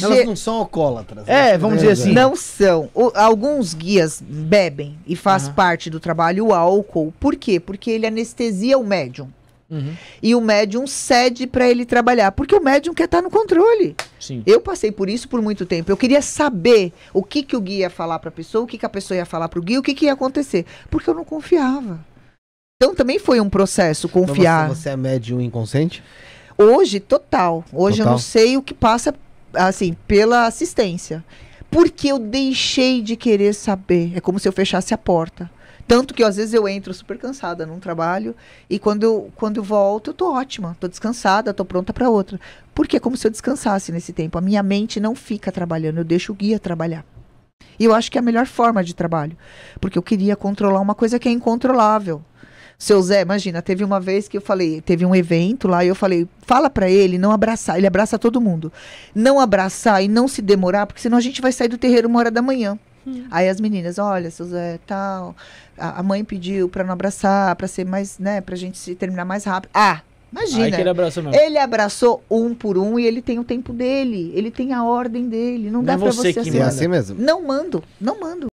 Elas não são alcoólatras. É, né? vamos dizer é. assim. Não são. O, alguns guias bebem e faz uhum. parte do trabalho o álcool. Por quê? Porque ele anestesia o médium. Uhum. E o médium cede para ele trabalhar, porque o médium quer estar tá no controle. Sim. Eu passei por isso por muito tempo. Eu queria saber o que, que o guia ia falar para a pessoa, o que, que a pessoa ia falar para o guia, o que, que ia acontecer, porque eu não confiava. Então também foi um processo confiar. Então você, você é médium inconsciente? Hoje, total. Hoje total. eu não sei o que passa assim, pela assistência. Porque eu deixei de querer saber. É como se eu fechasse a porta. Tanto que às vezes eu entro super cansada num trabalho e quando eu, quando eu volto eu tô ótima, tô descansada, tô pronta para outra. Porque é como se eu descansasse nesse tempo. A minha mente não fica trabalhando, eu deixo o guia trabalhar. E eu acho que é a melhor forma de trabalho, porque eu queria controlar uma coisa que é incontrolável. Seu Zé, imagina, teve uma vez que eu falei, teve um evento lá e eu falei, fala para ele não abraçar, ele abraça todo mundo. Não abraçar e não se demorar, porque senão a gente vai sair do terreiro uma hora da manhã. Hum. Aí as meninas, olha, seu Zé, tal, a, a mãe pediu para não abraçar, para ser mais, né, pra gente se terminar mais rápido. Ah, Imagina. Ele abraçou, ele abraçou um por um e ele tem o tempo dele, ele tem a ordem dele. Não, não dá é para você, você que assim, manda. É assim mesmo. Não mando, não mando.